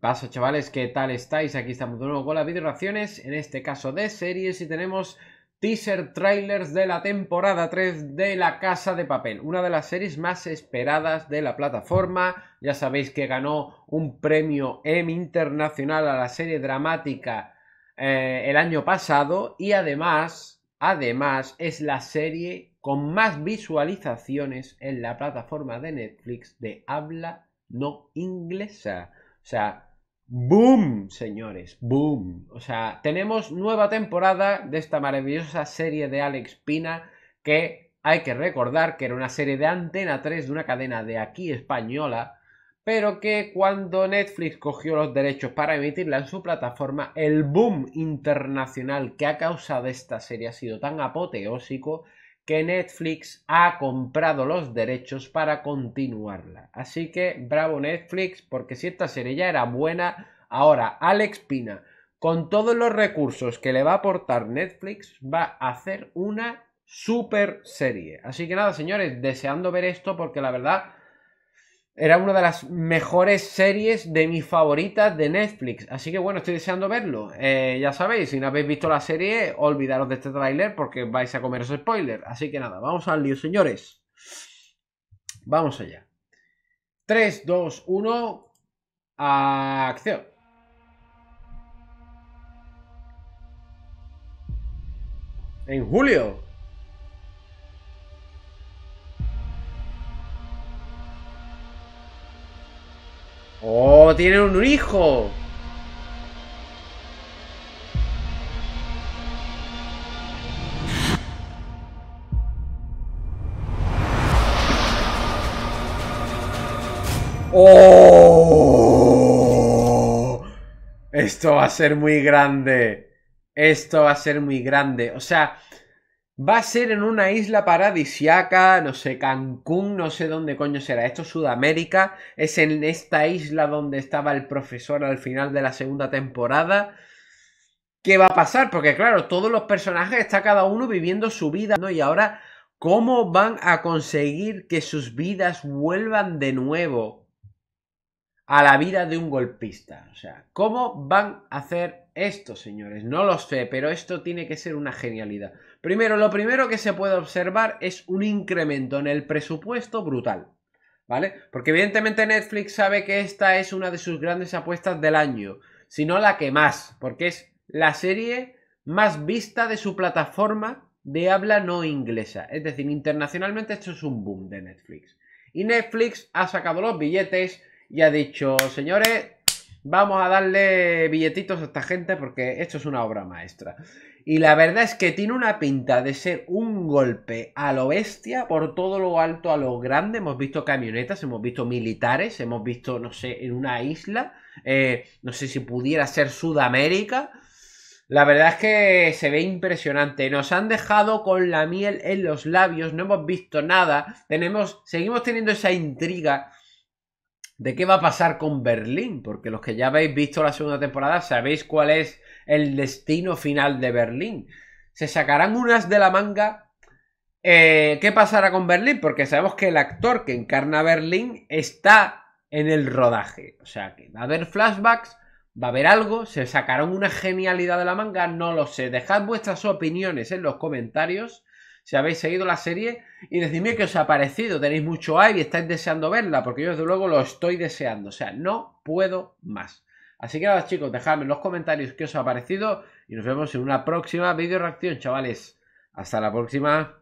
Paso, chavales? ¿Qué tal estáis? Aquí estamos de nuevo con las videoraciones, en este caso de series y tenemos teaser trailers de la temporada 3 de La Casa de Papel, una de las series más esperadas de la plataforma. Ya sabéis que ganó un premio Emmy Internacional a la serie dramática eh, el año pasado y además, además es la serie con más visualizaciones en la plataforma de Netflix de habla no inglesa. O sea, Boom, señores, boom. O sea, tenemos nueva temporada de esta maravillosa serie de Alex Pina que hay que recordar que era una serie de Antena 3 de una cadena de aquí española, pero que cuando Netflix cogió los derechos para emitirla en su plataforma, el boom internacional que ha causado esta serie ha sido tan apoteósico que Netflix ha comprado los derechos para continuarla. Así que bravo Netflix, porque si esta serie ya era buena, ahora Alex Pina, con todos los recursos que le va a aportar Netflix, va a hacer una super serie. Así que nada, señores, deseando ver esto porque la verdad era una de las mejores series de mis favoritas de Netflix. Así que bueno, estoy deseando verlo. Eh, ya sabéis, si no habéis visto la serie, olvidaros de este tráiler porque vais a comer comeros spoiler. Así que nada, vamos al lío, señores. Vamos allá. 3, 2, 1. Acción. En julio ¡Oh, ¡Tiene un hijo! ¡Oh! Esto va a ser muy grande. Esto va a ser muy grande. O sea, Va a ser en una isla paradisiaca, no sé, Cancún, no sé dónde coño será. Esto Sudamérica. Es en esta isla donde estaba el profesor al final de la segunda temporada. ¿Qué va a pasar? Porque claro, todos los personajes está cada uno viviendo su vida, ¿no? Y ahora, ¿cómo van a conseguir que sus vidas vuelvan de nuevo? a la vida de un golpista. O sea, ¿cómo van a hacer esto, señores? No lo sé, pero esto tiene que ser una genialidad. Primero, lo primero que se puede observar es un incremento en el presupuesto brutal. ¿Vale? Porque evidentemente Netflix sabe que esta es una de sus grandes apuestas del año, si no la que más, porque es la serie más vista de su plataforma de habla no inglesa. Es decir, internacionalmente esto es un boom de Netflix. Y Netflix ha sacado los billetes, y ha dicho, señores, vamos a darle billetitos a esta gente porque esto es una obra maestra. Y la verdad es que tiene una pinta de ser un golpe a lo bestia por todo lo alto, a lo grande. Hemos visto camionetas, hemos visto militares, hemos visto, no sé, en una isla. Eh, no sé si pudiera ser Sudamérica. La verdad es que se ve impresionante. Nos han dejado con la miel en los labios, no hemos visto nada. Tenemos, seguimos teniendo esa intriga de qué va a pasar con Berlín, porque los que ya habéis visto la segunda temporada sabéis cuál es el destino final de Berlín. Se sacarán unas de la manga. Eh, ¿Qué pasará con Berlín? Porque sabemos que el actor que encarna Berlín está en el rodaje. O sea que va a haber flashbacks, va a haber algo, se sacaron una genialidad de la manga, no lo sé. Dejad vuestras opiniones en los comentarios si habéis seguido la serie y decidme qué os ha parecido. Tenéis mucho aire y estáis deseando verla, porque yo desde luego lo estoy deseando. O sea, no puedo más. Así que nada, chicos, dejadme en los comentarios qué os ha parecido y nos vemos en una próxima video reacción, chavales. Hasta la próxima.